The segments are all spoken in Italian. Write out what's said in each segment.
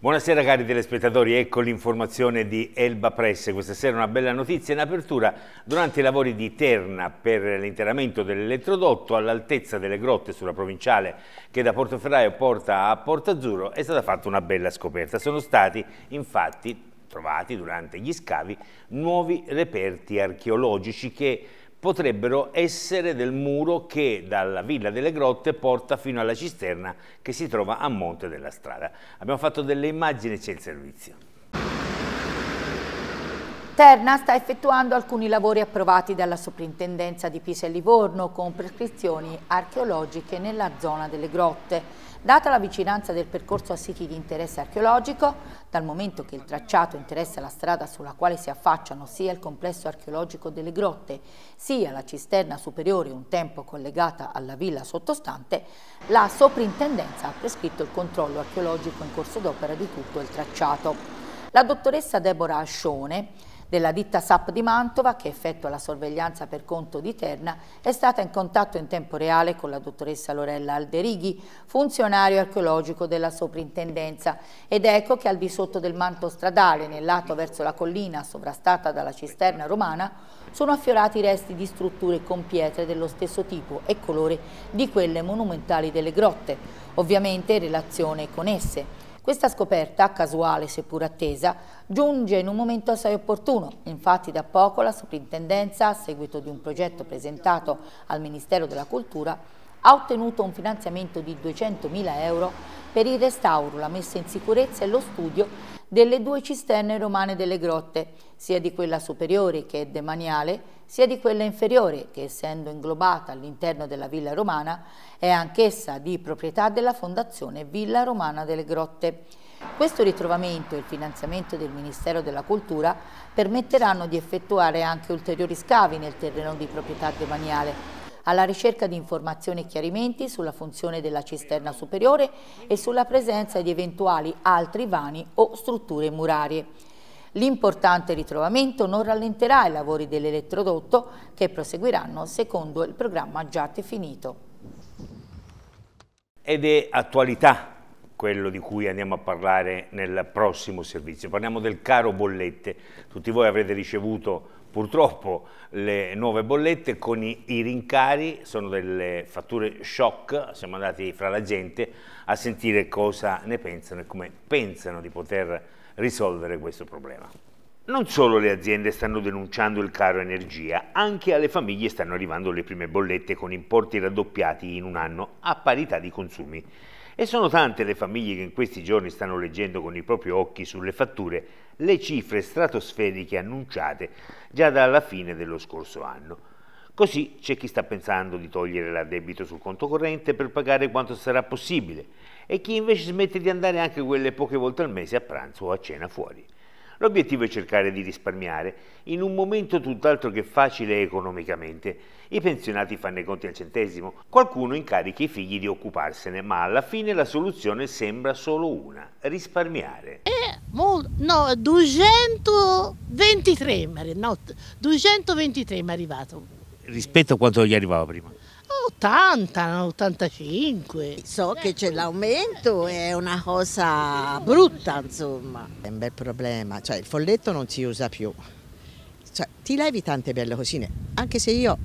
Buonasera cari telespettatori, ecco l'informazione di Elba Press. Questa sera una bella notizia in apertura. Durante i lavori di Terna per l'interramento dell'elettrodotto all'altezza delle grotte sulla provinciale che da Portoferraio porta a Porto Azzurro è stata fatta una bella scoperta. Sono stati infatti trovati durante gli scavi nuovi reperti archeologici che potrebbero essere del muro che dalla Villa delle Grotte porta fino alla cisterna che si trova a monte della strada. Abbiamo fatto delle immagini, c'è il servizio. Terna sta effettuando alcuni lavori approvati dalla Soprintendenza di Pisa e Livorno con prescrizioni archeologiche nella zona delle grotte. Data la vicinanza del percorso a siti di interesse archeologico, dal momento che il tracciato interessa la strada sulla quale si affacciano sia il complesso archeologico delle grotte, sia la cisterna superiore un tempo collegata alla villa sottostante, la Soprintendenza ha prescritto il controllo archeologico in corso d'opera di tutto il tracciato. La dottoressa Deborah Ascione della ditta SAP di Mantova, che effettua la sorveglianza per conto di Terna, è stata in contatto in tempo reale con la dottoressa Lorella Alderighi, funzionario archeologico della soprintendenza. Ed ecco che al di sotto del manto stradale, nel lato verso la collina sovrastata dalla cisterna romana, sono affiorati resti di strutture con pietre dello stesso tipo e colore di quelle monumentali delle grotte, ovviamente in relazione con esse. Questa scoperta, casuale seppur attesa, giunge in un momento assai opportuno. Infatti da poco la Soprintendenza, a seguito di un progetto presentato al Ministero della Cultura, ha ottenuto un finanziamento di 200.000 euro per il restauro, la messa in sicurezza e lo studio delle due cisterne romane delle grotte, sia di quella superiore che è demaniale, sia di quella inferiore che essendo inglobata all'interno della villa romana è anch'essa di proprietà della fondazione Villa Romana delle Grotte. Questo ritrovamento e il finanziamento del Ministero della Cultura permetteranno di effettuare anche ulteriori scavi nel terreno di proprietà demaniale alla ricerca di informazioni e chiarimenti sulla funzione della cisterna superiore e sulla presenza di eventuali altri vani o strutture murarie. L'importante ritrovamento non rallenterà i lavori dell'elettrodotto che proseguiranno secondo il programma già definito. Ed è attualità quello di cui andiamo a parlare nel prossimo servizio. Parliamo del caro bollette. Tutti voi avrete ricevuto purtroppo le nuove bollette con i, i, rincari, sono delle fatture shock, siamo andati fra la gente a sentire cosa ne pensano e come pensano di poter risolvere questo problema. Non solo le aziende stanno denunciando il caro energia, anche alle famiglie stanno arrivando le prime bollette con importi raddoppiati in un anno a parità di consumi. E sono tante le famiglie che in questi giorni stanno leggendo con i propri occhi sulle fatture le cifre stratosferiche annunciate già dalla fine dello scorso anno. Così c'è chi sta pensando di togliere l'addebito sul conto corrente per pagare quanto sarà possibile e chi invece smette di andare anche quelle poche volte al mese a pranzo o a cena fuori. L'obiettivo è cercare di risparmiare in un momento tutt'altro che facile economicamente. I pensionati fanno i conti al centesimo, qualcuno incarica i figli di occuparsene, ma alla fine la soluzione sembra solo una, risparmiare. Eh, molto, no, 223, no, 223 è arrivato. Rispetto a quanto gli arrivava prima? 80, 85. So che c'è l'aumento, è una cosa brutta insomma. È un bel problema, cioè il folletto non si usa più. Cioè, ti levi tante belle cosine, anche se io,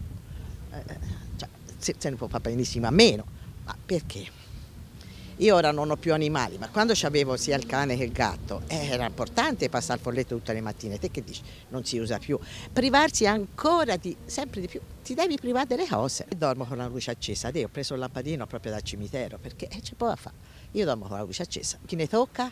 eh, cioè, se, se ne può fare benissimo a meno, ma perché? Io ora non ho più animali, ma quando avevo sia il cane che il gatto era importante passare il folletto tutte le mattine. Te che dici? Non si usa più. Privarsi ancora di, sempre di più. Ti devi privare delle cose. Io dormo con la luce accesa. Io ho preso il lampadino proprio dal cimitero perché eh, c'è poco a fare. Io dormo con la luce accesa. Chi ne tocca?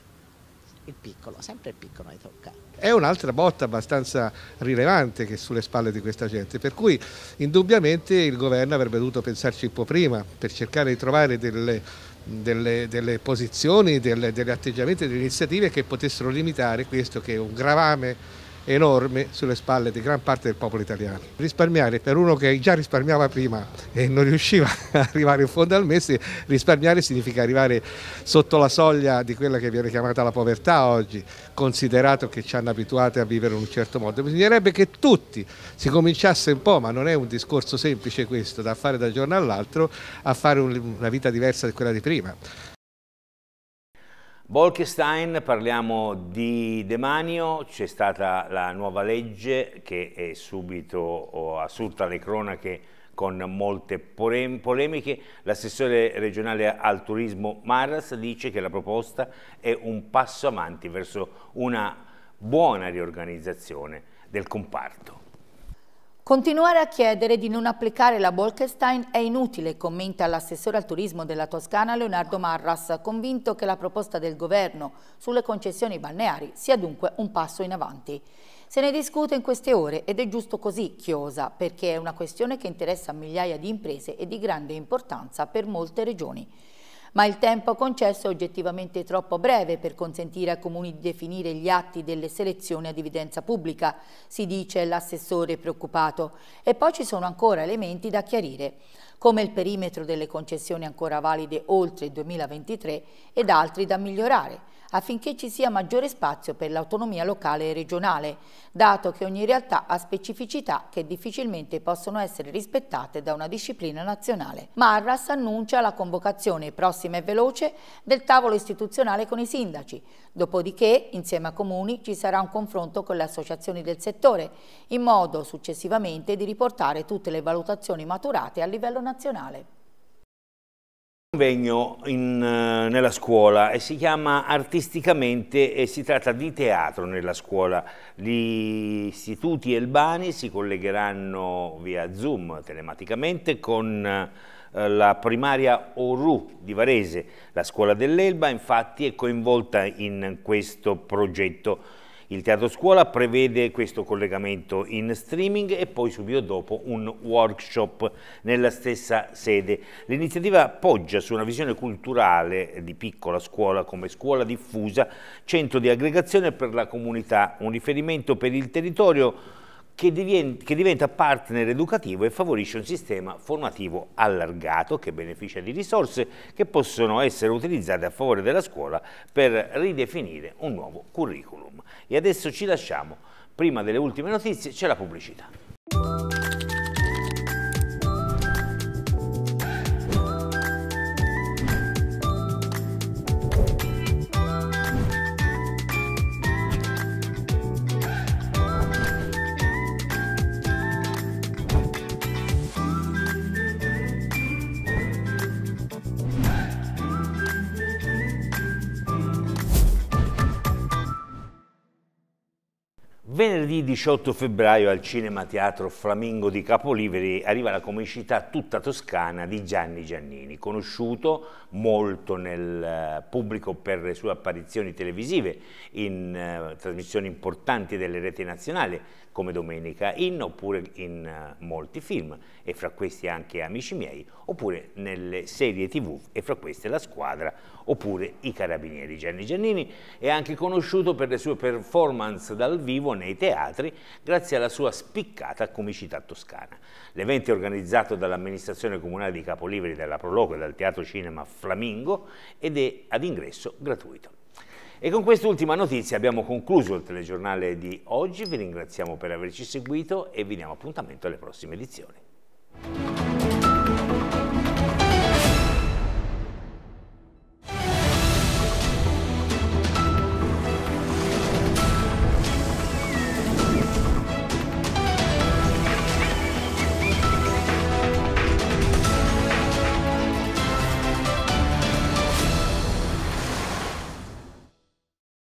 il piccolo, sempre il piccolo ne toccato. È un'altra botta abbastanza rilevante che è sulle spalle di questa gente, per cui indubbiamente il governo avrebbe dovuto pensarci un po' prima per cercare di trovare delle, delle, delle posizioni, delle, degli atteggiamenti, delle iniziative che potessero limitare questo che è un gravame enorme sulle spalle di gran parte del popolo italiano. Risparmiare per uno che già risparmiava prima e non riusciva ad arrivare in fondo al mese, risparmiare significa arrivare sotto la soglia di quella che viene chiamata la povertà oggi, considerato che ci hanno abituati a vivere in un certo modo. Bisognerebbe che tutti si cominciasse un po', ma non è un discorso semplice questo, da fare da giorno all'altro, a fare una vita diversa da quella di prima. Bolkestein, parliamo di demanio, c'è stata la nuova legge che è subito assurta alle cronache con molte polemiche. L'assessore regionale al turismo Maras dice che la proposta è un passo avanti verso una buona riorganizzazione del comparto. Continuare a chiedere di non applicare la Bolkestein è inutile, commenta l'assessore al turismo della Toscana Leonardo Marras, convinto che la proposta del governo sulle concessioni balneari sia dunque un passo in avanti. Se ne discute in queste ore ed è giusto così, chiosa, perché è una questione che interessa migliaia di imprese e di grande importanza per molte regioni ma il tempo concesso è oggettivamente troppo breve per consentire ai comuni di definire gli atti delle selezioni ad evidenza pubblica, si dice l'assessore preoccupato. E poi ci sono ancora elementi da chiarire, come il perimetro delle concessioni ancora valide oltre il 2023 ed altri da migliorare affinché ci sia maggiore spazio per l'autonomia locale e regionale, dato che ogni realtà ha specificità che difficilmente possono essere rispettate da una disciplina nazionale. Marras annuncia la convocazione prossima prossima e veloce del tavolo istituzionale con i sindaci. Dopodiché, insieme a comuni, ci sarà un confronto con le associazioni del settore, in modo successivamente di riportare tutte le valutazioni maturate a livello nazionale convegno eh, nella scuola e si chiama artisticamente e si tratta di teatro nella scuola. Gli istituti elbani si collegheranno via Zoom telematicamente con eh, eh, la primaria Oru di Varese. La scuola dell'Elba infatti è coinvolta in questo progetto. Il teatro scuola prevede questo collegamento in streaming e poi subito dopo un workshop nella stessa sede. L'iniziativa poggia su una visione culturale di piccola scuola come scuola diffusa, centro di aggregazione per la comunità, un riferimento per il territorio che, diventa partner educativo e favorisce un sistema formativo allargato che beneficia di risorse che possono essere utilizzate a favore della scuola per ridefinire un nuovo curriculum. E adesso ci lasciamo, prima delle ultime notizie c'è la pubblicità. Venerdì 18 febbraio al Cinema Teatro Flamingo di Capoliveri arriva la comicità tutta toscana di Gianni Giannini, conosciuto molto nel eh, pubblico per le sue apparizioni televisive in eh, trasmissioni importanti delle reti nazionali, come Domenica In oppure in eh, molti film e fra questi anche Amici miei oppure nelle serie tv e fra queste La squadra oppure I carabinieri. Gianni Giannini è anche conosciuto per le sue performance dal vivo nei teatri grazie alla sua spiccata comicità toscana. L'evento è organizzato dall'amministrazione comunale di Capoliveri della Proloco e dal Teatro Cinema Flamingo ed è ad ingresso gratuito. E con quest'ultima notizia abbiamo concluso il telegiornale di oggi, vi ringraziamo per averci seguito e vi diamo appuntamento alle prossime edizioni.